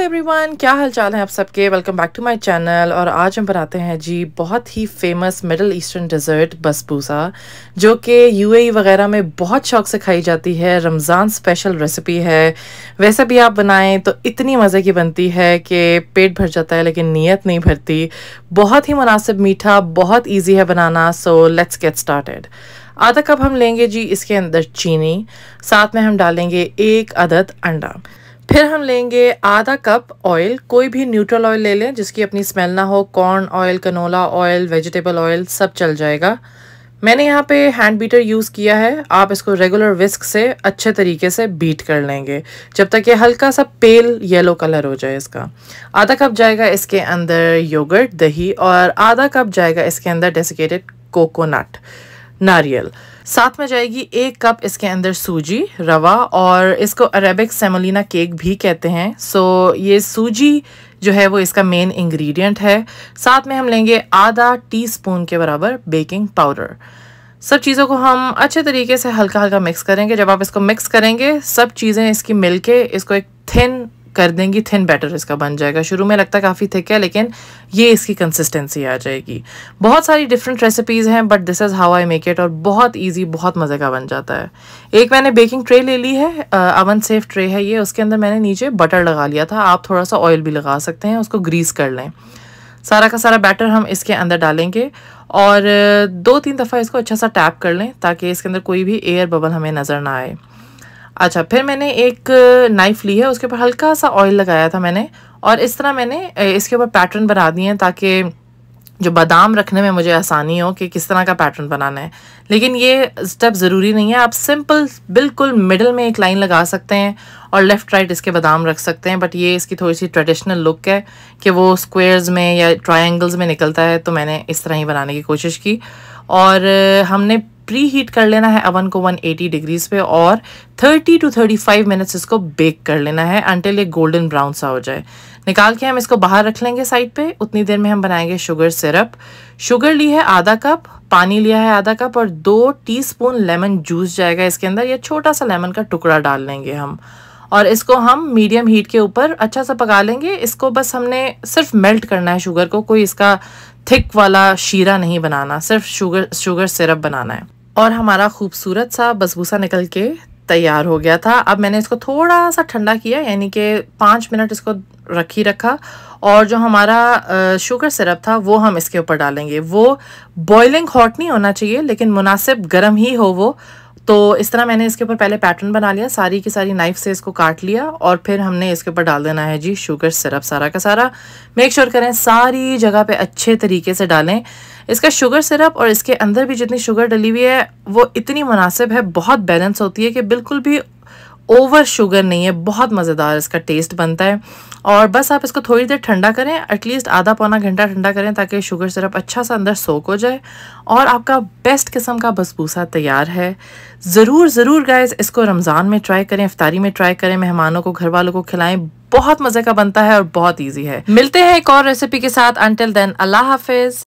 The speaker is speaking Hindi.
एवरीवन क्या हाल चाल है आप सबके welcome back to my channel और आज हम बनाते हैं जी बहुत ही famous middle eastern dessert basbousa जो कि यूएई e वगैरह में बहुत शौक से खाई जाती है रमज़ान स्पेशल रेसिपी है वैसे भी आप बनाएं तो इतनी मज़े की बनती है कि पेट भर जाता है लेकिन नीयत नहीं भरती बहुत ही मुनासिब मीठा बहुत ईजी है बनाना सो लेट्स गेट स्टार्टेड आधा कप हम लेंगे जी इसके अंदर चीनी साथ में हम डालेंगे एक अदद अंडा फिर हम लेंगे आधा कप ऑयल कोई भी न्यूट्रल ऑयल ले लें जिसकी अपनी स्मेल ना हो corn oil canola oil vegetable oil सब चल जाएगा मैंने यहाँ पे हैंड बीटर यूज़ किया है आप इसको रेगुलर विस्क से अच्छे तरीके से बीट कर लेंगे जब तक ये हल्का सा पेल येलो कलर हो जाए इसका आधा कप जाएगा इसके अंदर योगर्ट दही और आधा कप जाएगा इसके अंदर डेसिकेटेड कोकोनट नारियल साथ में जाएगी एक कप इसके अंदर सूजी रवा और इसको अरेबिक सेमोलिना केक भी कहते हैं सो ये सूजी जो है वो इसका मेन इंग्रेडिएंट है साथ में हम लेंगे आधा टीस्पून के बराबर बेकिंग पाउडर सब चीज़ों को हम अच्छे तरीके से हल्का हल्का मिक्स करेंगे जब आप इसको मिक्स करेंगे सब चीज़ें इसकी मिल के इसको एक थिन कर देंगी थिन बैटर इसका बन जाएगा शुरू में लगता काफ़ी थिक है लेकिन ये इसकी कंसिस्टेंसी आ जाएगी बहुत सारी डिफरेंट रेसिपीज़ हैं but this is how I make it और बहुत इजी बहुत मज़े का बन जाता है एक मैंने बेकिंग ट्रे ले ली है अवन सेफ ट्रे है ये उसके अंदर मैंने नीचे बटर लगा लिया था आप थोड़ा सा ऑयल भी लगा सकते हैं उसको ग्रीस कर लें सारा का सारा बैटर हम इसके अंदर डालेंगे और दो तीन दफ़ा इसको अच्छा सा टैप कर लें ताकि इसके अंदर कोई भी एयर बबल हमें नज़र ना आए अच्छा फिर मैंने एक नाइफ़ ली है उसके ऊपर हल्का सा ऑयल लगाया था मैंने और इस तरह मैंने इसके ऊपर पैटर्न बना दिए हैं ताकि जो बादाम रखने में मुझे आसानी हो कि किस तरह का पैटर्न बनाना है लेकिन ये स्टेप ज़रूरी नहीं है आप सिंपल बिल्कुल मिडल में एक लाइन लगा सकते हैं और लेफ़्ट राइट इसके बादाम रख सकते हैं बट ये इसकी थोड़ी सी ट्रेडिशनल लुक है कि वो स्क्वेयर्स में या ट्रायंगल्स में निकलता है तो मैंने इस तरह ही बनाने की कोशिश की और हमने प्री हीट कर लेना है अवन को 180 डिग्रीज पे और 30 टू 35 मिनट्स इसको बेक कर लेना है अंटिल ये गोल्डन ब्राउन सा हो जाए निकाल के हम इसको बाहर रख लेंगे साइड पे उतनी देर में हम बनाएंगे शुगर सिरप शुगर ली है आधा कप पानी लिया है आधा कप और दो स्पून लेमन जूस जाएगा इसके अंदर या छोटा सा लेमन का टुकड़ा डाल लेंगे हम और इसको हम मीडियम हीट के ऊपर अच्छा सा पका लेंगे इसको बस हमने सिर्फ मेल्ट करना है शुगर को कोई इसका थिक वाला शीरा नहीं बनाना सिर्फ शुगर शुगर सिरप बनाना है और हमारा खूबसूरत सा बसबूसा निकल के तैयार हो गया था अब मैंने इसको थोड़ा सा ठंडा किया यानी कि पाँच मिनट इसको रख ही रखा और जो हमारा शुगर सिरप था वो हम इसके ऊपर डालेंगे वो बॉइलिंग हॉट नहीं होना चाहिए लेकिन मुनासिब गर्म ही हो वो तो इस तरह मैंने इसके ऊपर पहले पैटर्न बना लिया सारी की सारी नाइफ से इसको काट लिया और फिर हमने इसके ऊपर डाल देना है जी शुगर सिरप सारा का सारा मेक श्योर sure करें सारी जगह पे अच्छे तरीके से डालें इसका शुगर सिरप और इसके अंदर भी जितनी शुगर डली हुई है वो इतनी मुनासिब है बहुत बैलेंस होती है कि बिल्कुल भी ओवर शुगर नहीं है बहुत मज़ेदार इसका टेस्ट बनता है और बस आप इसको थोड़ी देर ठंडा करें एटलीस्ट आधा पौना घंटा ठंडा करें ताकि शुगर सिरप अच्छा सा अंदर सोक हो जाए और आपका बेस्ट किस्म का बसबूसा तैयार है ज़रूर ज़रूर गाइस इसको रमज़ान में ट्राई करें इफ्तारी में ट्राई करें मेहमानों को घर वालों को खिलाएं बहुत मज़े का बनता है और बहुत ईजी है मिलते हैं एक और रेसिपी के साथ अनटिल देन अल्लाह हाफिज़